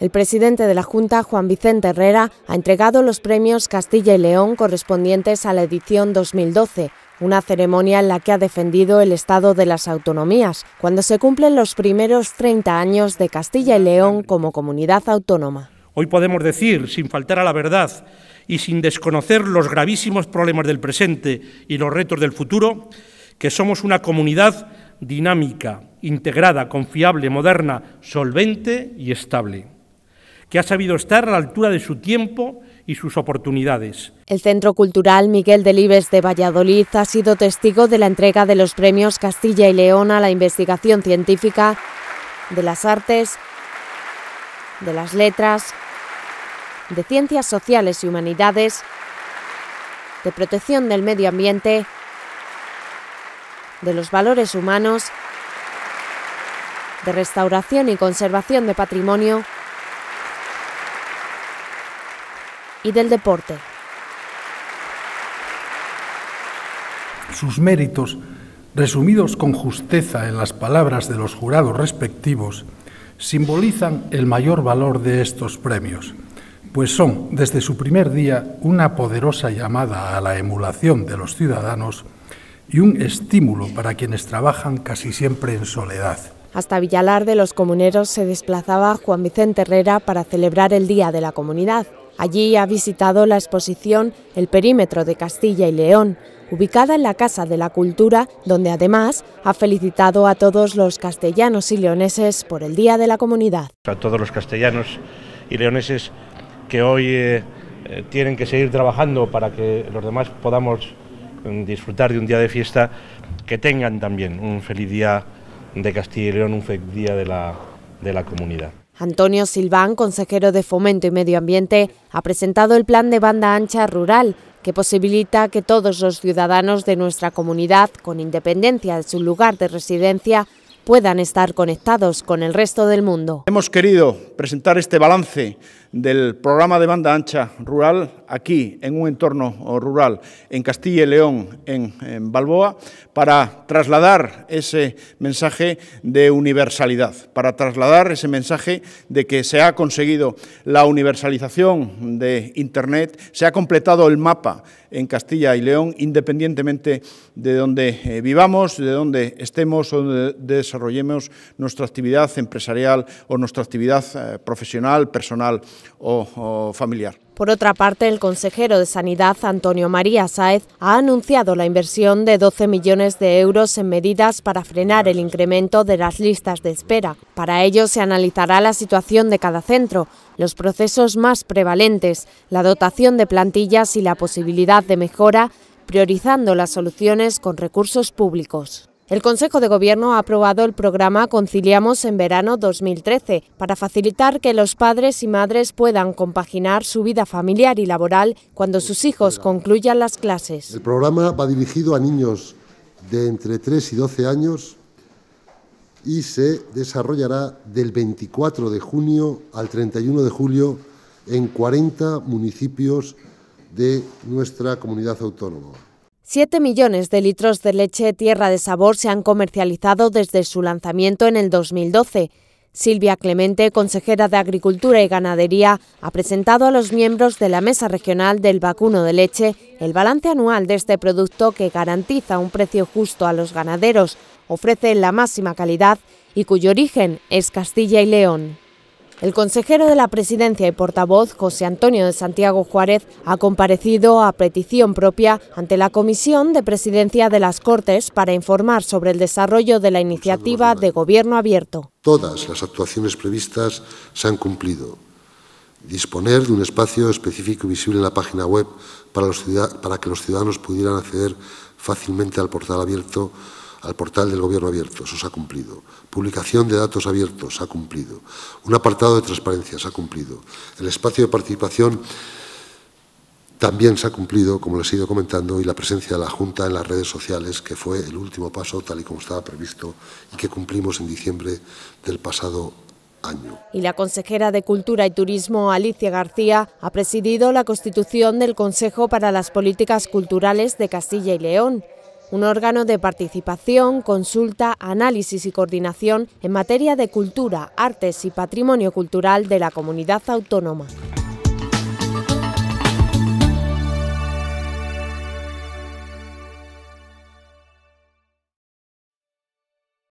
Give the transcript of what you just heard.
El presidente de la Junta, Juan Vicente Herrera, ha entregado los premios Castilla y León correspondientes a la edición 2012, una ceremonia en la que ha defendido el estado de las autonomías, cuando se cumplen los primeros 30 años de Castilla y León como comunidad autónoma. Hoy podemos decir, sin faltar a la verdad y sin desconocer los gravísimos problemas del presente y los retos del futuro, que somos una comunidad dinámica, integrada, confiable, moderna, solvente y estable que ha sabido estar a la altura de su tiempo y sus oportunidades. El Centro Cultural Miguel Delibes de Valladolid ha sido testigo de la entrega de los premios Castilla y León a la investigación científica de las artes, de las letras, de ciencias sociales y humanidades, de protección del medio ambiente, de los valores humanos, de restauración y conservación de patrimonio, y del deporte. Sus méritos, resumidos con justeza en las palabras de los jurados respectivos, simbolizan el mayor valor de estos premios, pues son, desde su primer día, una poderosa llamada a la emulación de los ciudadanos y un estímulo para quienes trabajan casi siempre en soledad. Hasta Villalar de los Comuneros se desplazaba Juan Vicente Herrera para celebrar el Día de la Comunidad. Allí ha visitado la exposición El perímetro de Castilla y León, ubicada en la Casa de la Cultura, donde además ha felicitado a todos los castellanos y leoneses por el Día de la Comunidad. A todos los castellanos y leoneses que hoy eh, eh, tienen que seguir trabajando para que los demás podamos mm, disfrutar de un día de fiesta, que tengan también un feliz día de Castilla y León, un feliz día de la comunidad. Antonio Silván, consejero de Fomento y Medio Ambiente, ha presentado el plan de banda ancha rural que posibilita que todos los ciudadanos de nuestra comunidad, con independencia de su lugar de residencia, puedan estar conectados con el resto del mundo. Hemos querido presentar este balance del programa de banda ancha rural aquí, en un entorno oh, rural, en Castilla y León, en, Balboa, para trasladar ese mensaje de universalidad, para trasladar ese mensaje de que se ha conseguido la universalización de Internet, se ha completado el mapa en Castilla y León, independientemente de donde eh, vivamos, de donde estemos o donde desarrollemos nuestra actividad empresarial o nuestra actividad eh, profesional, personal o, familiar. Por otra parte, el consejero de Sanidad, Antonio María Sáez, ha anunciado la inversión de 12 millones de euros en medidas para frenar el incremento de las listas de espera. Para ello se analizará la situación de cada centro, los procesos más prevalentes, la dotación de plantillas y la posibilidad de mejora, priorizando las soluciones con recursos públicos. El Consejo de Gobierno ha aprobado el programa Conciliamos en verano 2013 para facilitar que los padres y madres puedan compaginar su vida familiar y laboral cuando sus hijos concluyan las clases. El programa va dirigido a niños de entre 3 y 12 años y se desarrollará del 24 de junio al 31 de julio en 40 municipios de nuestra comunidad autónoma. 7 millones de litros de leche Tierra de Sabor se han comercializado desde su lanzamiento en el 2012. Silvia Clemente, consejera de Agricultura y Ganadería, ha presentado a los miembros de la Mesa Regional del Vacuno de Leche el balance anual de este producto que garantiza un precio justo a los ganaderos, ofrece la máxima calidad y cuyo origen es Castilla y León. El consejero de la presidencia y portavoz, José Antonio de Santiago Juárez, ha comparecido a petición propia ante la Comisión de Presidencia de las Cortes para informar sobre el desarrollo de la iniciativa de Gobierno Abierto. Todas las actuaciones previstas se han cumplido. Disponer de un espacio específico y visible en la página web para, para que los ciudadanos pudieran acceder fácilmente al portal abierto al portal del Gobierno abierto, eso se ha cumplido. Publicación de datos abiertos, se ha cumplido. Un apartado de transparencia, se ha cumplido. El espacio de participación también se ha cumplido, como les he ido comentando, y la presencia de la Junta en las redes sociales, que fue el último paso, tal y como estaba previsto, y que cumplimos en diciembre del pasado Año. Y la consejera de Cultura y Turismo, Alicia García, ha presidido la constitución del Consejo para las Políticas Culturales de Castilla y León un órgano de participación, consulta, análisis y coordinación en materia de cultura, artes y patrimonio cultural de la comunidad autónoma.